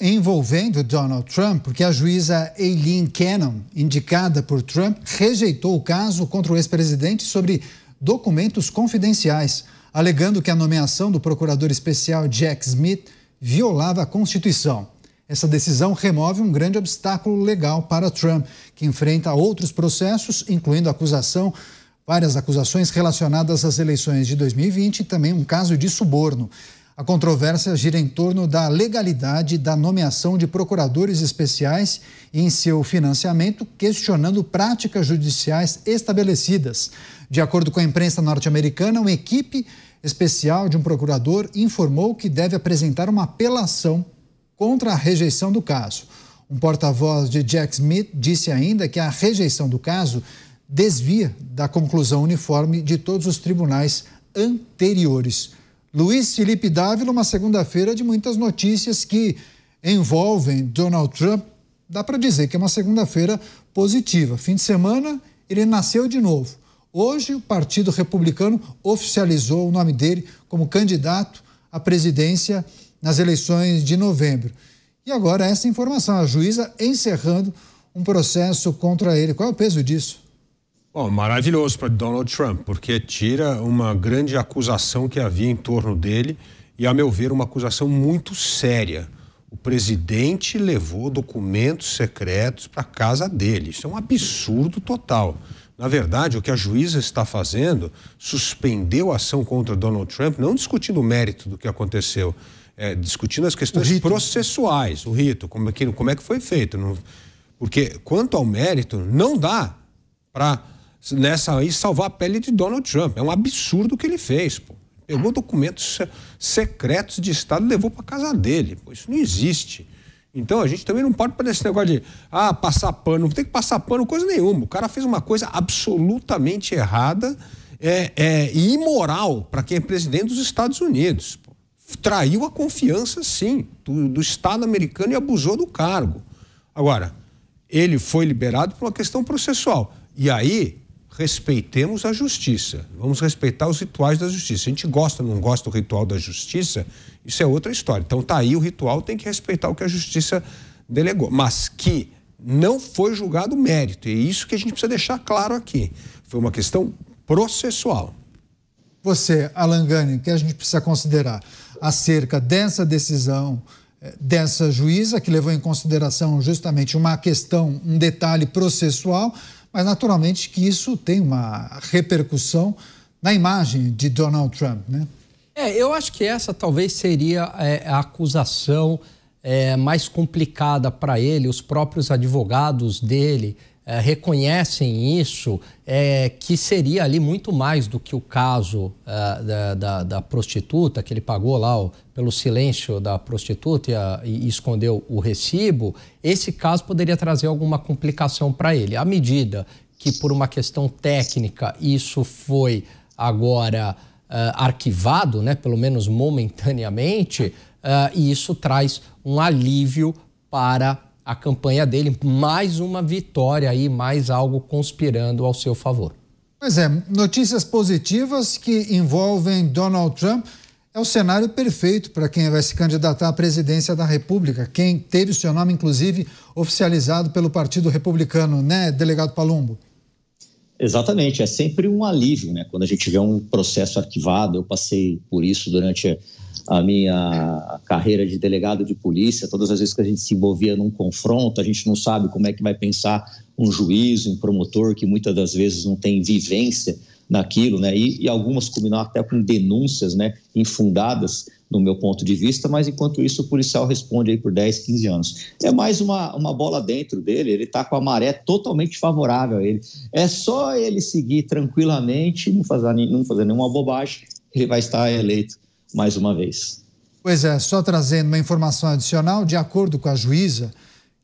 envolvendo Donald Trump, porque a juíza Eileen Cannon, indicada por Trump, rejeitou o caso contra o ex-presidente sobre documentos confidenciais, alegando que a nomeação do procurador especial Jack Smith violava a Constituição. Essa decisão remove um grande obstáculo legal para Trump, que enfrenta outros processos, incluindo acusação, várias acusações relacionadas às eleições de 2020 e também um caso de suborno. A controvérsia gira em torno da legalidade da nomeação de procuradores especiais e em seu financiamento, questionando práticas judiciais estabelecidas. De acordo com a imprensa norte-americana, uma equipe especial de um procurador informou que deve apresentar uma apelação contra a rejeição do caso. Um porta-voz de Jack Smith disse ainda que a rejeição do caso desvia da conclusão uniforme de todos os tribunais anteriores. Luiz Felipe Dávila, uma segunda-feira de muitas notícias que envolvem Donald Trump. Dá para dizer que é uma segunda-feira positiva. Fim de semana, ele nasceu de novo. Hoje, o Partido Republicano oficializou o nome dele como candidato à presidência nas eleições de novembro. E agora, essa informação: a juíza encerrando um processo contra ele. Qual é o peso disso? Bom, maravilhoso para Donald Trump, porque tira uma grande acusação que havia em torno dele e, a meu ver, uma acusação muito séria. O presidente levou documentos secretos para casa dele. Isso é um absurdo total. Na verdade, o que a juíza está fazendo, suspendeu a ação contra Donald Trump, não discutindo o mérito do que aconteceu, é, discutindo as questões o processuais, o rito, como é, que, como é que foi feito. Não... porque, quanto ao mérito, não dá para nessa aí salvar a pele de Donald Trump. É um absurdo o que ele fez, pô. Pegou documentos secretos de Estado e levou para casa dele. Pô, isso não existe. Então a gente também não pode para esse negócio de ah, passar pano. Não tem que passar pano coisa nenhuma. O cara fez uma coisa absolutamente errada é, é, e imoral para quem é presidente dos Estados Unidos. Pô. Traiu a confiança, sim, do, do Estado americano e abusou do cargo. Agora, ele foi liberado por uma questão processual. E aí, respeitemos a justiça, vamos respeitar os rituais da justiça. A gente gosta ou não gosta do ritual da justiça, isso é outra história. Então tá aí o ritual, tem que respeitar o que a justiça delegou, mas que não foi julgado mérito. E é isso que a gente precisa deixar claro aqui. Foi uma questão processual. Você, Alan Gani, que a gente precisa considerar acerca dessa decisão eh, dessa juíza que levou em consideração justamente uma questão, um detalhe processual, mas naturalmente que isso tem uma repercussão na imagem de Donald Trump, né? É, eu acho que essa talvez seria é, a acusação é, mais complicada para ele, os próprios advogados dele é, reconhecem isso, é, que seria ali muito mais do que o caso é, da, da, da, prostituta, que ele pagou lá pelo silêncio da prostituta e, a, e, escondeu o recibo, esse caso poderia trazer alguma complicação para ele. À medida que, por uma questão técnica, isso foi agora arquivado, né, pelo menos momentaneamente, e isso traz um alívio para a campanha dele, mais uma vitória aí, mais algo conspirando ao seu favor. Pois é, notícias positivas que envolvem Donald Trump é o cenário perfeito para quem vai se candidatar à presidência da República, quem teve o seu nome, inclusive, oficializado pelo Partido Republicano, né, delegado Palumbo? Exatamente, é sempre um alívio, né? Quando a gente vê um processo arquivado, eu passei por isso durante a minha carreira de delegado de polícia, todas as vezes que a gente se envolvia num confronto, a gente não sabe como é que vai pensar um juiz, um promotor que muitas das vezes não tem vivência naquilo, né? E, e algumas culminaram até com denúncias, né, infundadas no meu ponto de vista, mas enquanto isso o policial responde aí por 10, 15 anos. É mais uma, uma bola dentro dele, ele está com a maré totalmente favorável a ele. É só ele seguir tranquilamente, não fazer, não fazer nenhuma bobagem, ele vai estar eleito mais uma vez. Pois é, só trazendo uma informação adicional, de acordo com a juíza,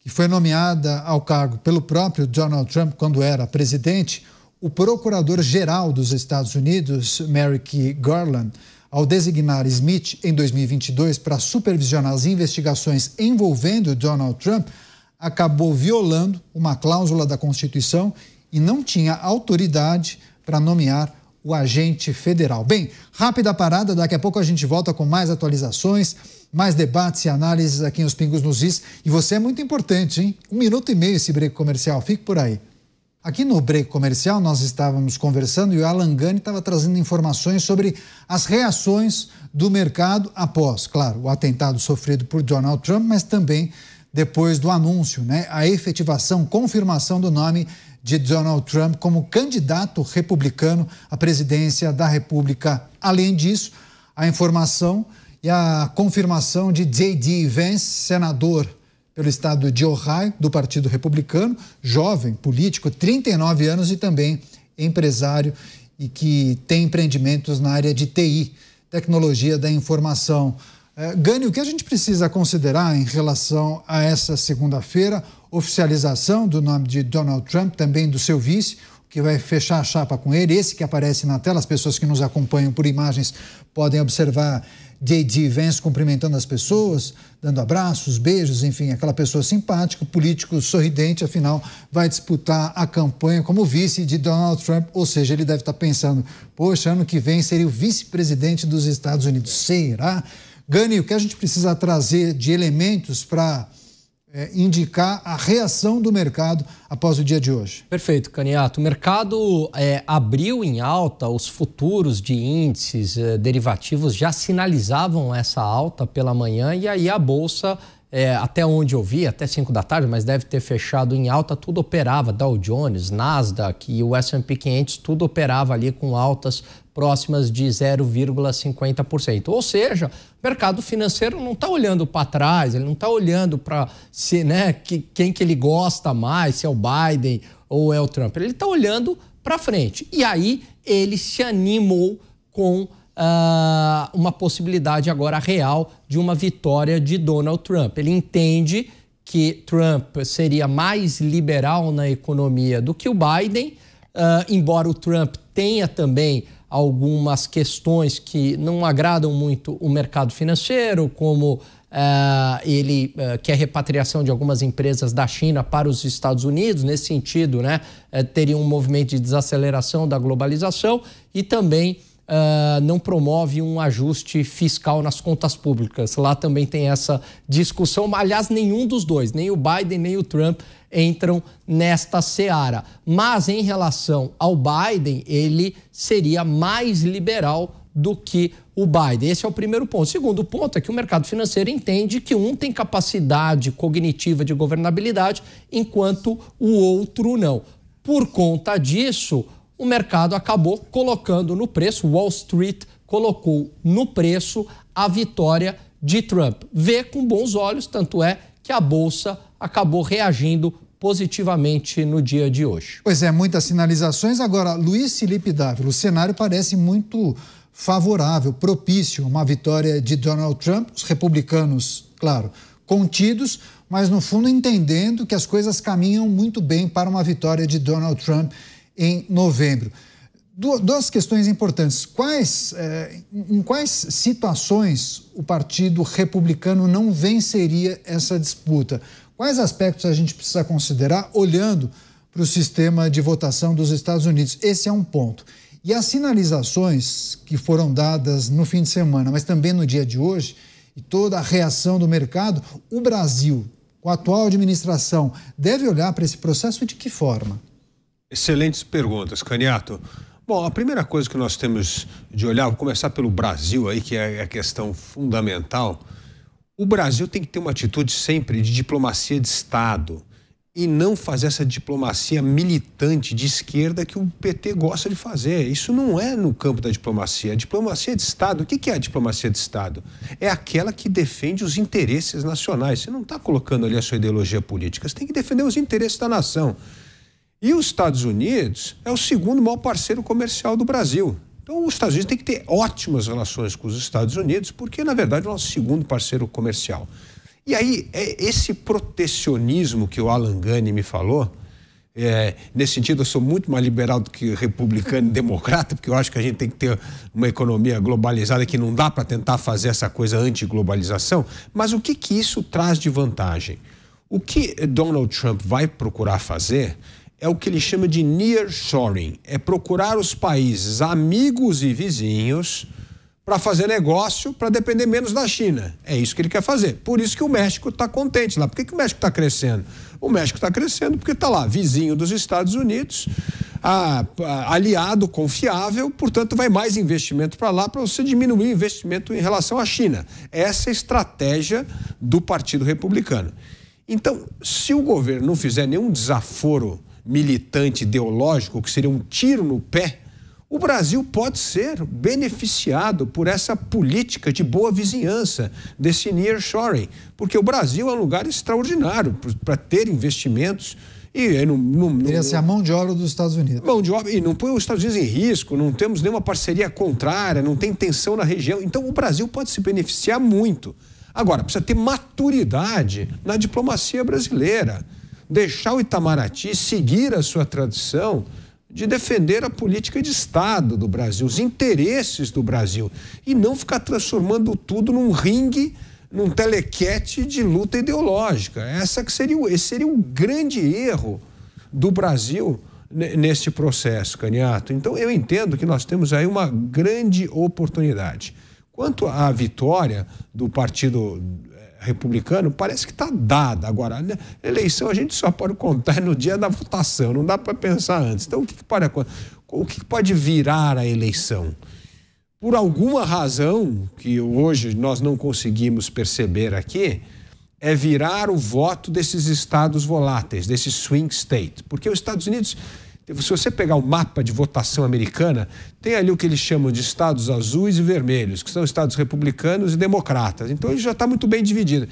que foi nomeada ao cargo pelo próprio Donald Trump quando era presidente, o procurador-geral dos Estados Unidos, Merrick Garland, ao designar Smith em 2022 para supervisionar as investigações envolvendo Donald Trump, acabou violando uma cláusula da Constituição e não tinha autoridade para nomear o agente federal. Bem, rápida parada, daqui a pouco a gente volta com mais atualizações, mais debates e análises aqui em Os Pingos nos Is. E você é muito importante, hein? Um minuto e meio esse break comercial, fique por aí. Aqui no break comercial, nós estávamos conversando e o Alan Gani estava trazendo informações sobre as reações do mercado após, claro, o atentado sofrido por Donald Trump, mas também depois do anúncio, né, a efetivação, confirmação do nome de Donald Trump como candidato republicano à presidência da República. Além disso, a informação e a confirmação de J.D. Vance, senador pelo estado de Ohio, do Partido Republicano, jovem, político, 39 anos e também empresário e que tem empreendimentos na área de TI, tecnologia da informação. É, Gani, o que a gente precisa considerar em relação a essa segunda-feira, oficialização do nome de Donald Trump, também do seu vice, que vai fechar a chapa com ele, esse que aparece na tela, as pessoas que nos acompanham por imagens podem observar J.D. Vance cumprimentando as pessoas, dando abraços, beijos, enfim, aquela pessoa simpática, político sorridente, afinal, vai disputar a campanha como vice de Donald Trump, ou seja, ele deve estar pensando, poxa, ano que vem seria o vice-presidente dos Estados Unidos, será? Gani, o que a gente precisa trazer de elementos para é, indicar a reação do mercado após o dia de hoje? Perfeito, Caniato. O mercado é, abriu em alta, os futuros de índices é, derivativos já sinalizavam essa alta pela manhã e aí a bolsa é, até onde eu vi, até 5 da tarde, mas deve ter fechado em alta, tudo operava, Dow Jones, Nasdaq e o S&P 500, tudo operava ali com altas próximas de 0,50%. Ou seja, o mercado financeiro não está olhando para trás, ele não está olhando para se, né, que, quem que ele gosta mais, se é o Biden ou é o Trump. Ele está olhando para frente. E aí ele se animou com ah, uma possibilidade agora real de uma vitória de Donald Trump. Ele entende que Trump seria mais liberal na economia do que o Biden, uh, embora o Trump tenha também algumas questões que não agradam muito o mercado financeiro, como Uh, ele uh, quer repatriação de algumas empresas da China para os Estados Unidos, nesse sentido, né, uh, teria um movimento de desaceleração da globalização e também uh, não promove um ajuste fiscal nas contas públicas. Lá também tem essa discussão. Aliás, nenhum dos dois, nem o Biden nem o Trump, entram nesta seara. Mas em relação ao Biden, ele seria mais liberal do que o Biden. Esse é o primeiro ponto. O segundo ponto é que o mercado financeiro entende que um tem capacidade cognitiva de governabilidade, enquanto o outro não. Por conta disso, o mercado acabou colocando no preço, Wall Street colocou no preço a vitória de Trump. Vê com bons olhos, tanto é que a bolsa acabou reagindo positivamente no dia de hoje. Pois é, muitas sinalizações. Agora, Luiz Felipe Dávila, o cenário parece muito favorável, propício a uma vitória de Donald Trump, os republicanos, claro, contidos, mas no fundo entendendo que as coisas caminham muito bem para uma vitória de Donald Trump em novembro. Duas questões importantes. Quais, eh, em quais situações o Partido Republicano não venceria essa disputa? Quais aspectos a gente precisa considerar olhando para o sistema de votação dos Estados Unidos? Esse é um ponto. E as sinalizações que foram dadas no fim de semana, mas também no dia de hoje, e toda a reação do mercado, o Brasil, com a atual administração, deve olhar para esse processo de que forma? Excelentes perguntas, Caniato. Bom, a primeira coisa que nós temos de olhar, vou começar pelo Brasil aí, que é, é a questão fundamental. O Brasil tem que ter uma atitude sempre de diplomacia de Estado e não fazer essa diplomacia militante de esquerda que o PT gosta de fazer. Isso não é no campo da diplomacia. A diplomacia de Estado, o que é a diplomacia de Estado? É aquela que defende os interesses nacionais. Você não está colocando ali a sua ideologia política, você tem que defender os interesses da nação. E os Estados Unidos é o segundo maior parceiro comercial do Brasil. Então, os Estados Unidos têm que ter ótimas relações com os Estados Unidos, porque, na verdade, é o nosso segundo parceiro comercial. E aí, é esse protecionismo que o Alan Gani me falou, é, nesse sentido, eu sou muito mais liberal do que republicano e democrata, porque eu acho que a gente tem que ter uma economia globalizada que não dá para tentar fazer essa coisa anti-globalização. Mas o que, que isso traz de vantagem? O que Donald Trump vai procurar fazer é o que ele chama de nearshoring, é procurar os países amigos e vizinhos para fazer negócio, para depender menos da China. É isso que ele quer fazer. Por isso que o México está contente lá. Por que, que o México está crescendo? O México está crescendo porque está lá, vizinho dos Estados Unidos, a, a, aliado confiável, portanto, vai mais investimento para lá para você diminuir o investimento em relação à China. Essa é a estratégia do Partido Republicano. Então, se o governo não fizer nenhum desaforo militante ideológico, que seria um tiro no pé, o Brasil pode ser beneficiado por essa política de boa vizinhança, desse nearshoring, porque o Brasil é um lugar extraordinário para ter investimentos. E no não, Teria ser assim, a mão de obra dos Estados Unidos. Mão de obra, e não põe os Estados Unidos em risco, não temos nenhuma parceria contrária, não tem tensão na região. Então o Brasil pode se beneficiar muito. Agora, precisa ter maturidade na diplomacia brasileira deixar o Itamaraty seguir a sua tradição de defender a política de Estado do Brasil, os interesses do Brasil, e não ficar transformando tudo num ringue, num telequete de luta ideológica. Essa que seria, esse seria o um grande erro do Brasil neste processo, Caniato. Então, eu entendo que nós temos aí uma grande oportunidade. Quanto à vitória do partido republicano parece que está dada. Agora, né? eleição a gente só pode contar no dia da votação, não dá para pensar antes. Então, o que, que pode, o que, que pode virar a eleição? Por alguma razão que hoje nós não conseguimos perceber aqui, é virar o voto desses estados voláteis, desse swing state. Porque os Estados Unidos se você pegar o mapa de votação americana, tem ali o que eles chamam de estados azuis e vermelhos, que são estados republicanos e democratas. Então ele já está muito bem dividido.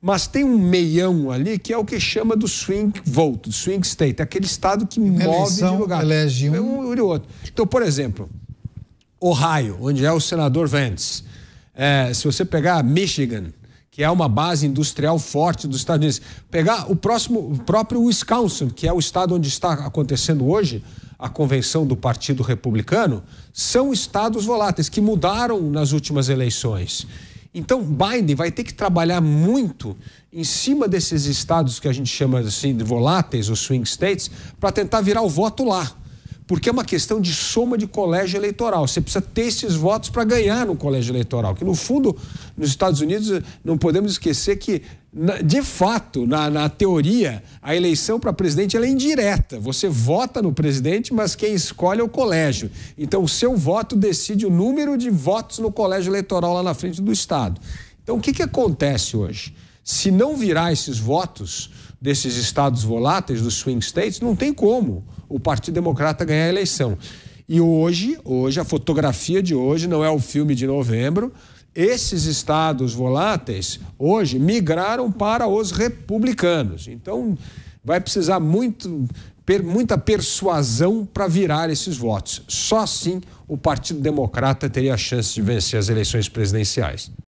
Mas tem um meião ali que é o que chama do swing vote, do swing state, é aquele estado que move eleição, de lugar. Elege um... É um e o outro. Então, por exemplo, Ohio, onde é o senador Vance. É, se você pegar Michigan, que é uma base industrial forte dos Estados Unidos. Pegar o próximo, o próprio Wisconsin, que é o estado onde está acontecendo hoje a convenção do Partido Republicano, são estados voláteis que mudaram nas últimas eleições. Então, Biden vai ter que trabalhar muito em cima desses estados que a gente chama assim de voláteis, os swing states, para tentar virar o voto lá porque é uma questão de soma de colégio eleitoral. Você precisa ter esses votos para ganhar no colégio eleitoral. Que no fundo, nos Estados Unidos, não podemos esquecer que, de fato, na, na teoria, a eleição para presidente é indireta. Você vota no presidente, mas quem escolhe é o colégio. Então, o seu voto decide o número de votos no colégio eleitoral lá na frente do Estado. Então, o que, que acontece hoje? Se não virar esses votos, desses estados voláteis, dos swing states, não tem como o Partido Democrata ganhar a eleição. E hoje, hoje a fotografia de hoje não é o filme de novembro. Esses estados voláteis hoje migraram para os republicanos. Então, vai precisar muito muita persuasão para virar esses votos. Só assim o Partido Democrata teria a chance de vencer as eleições presidenciais.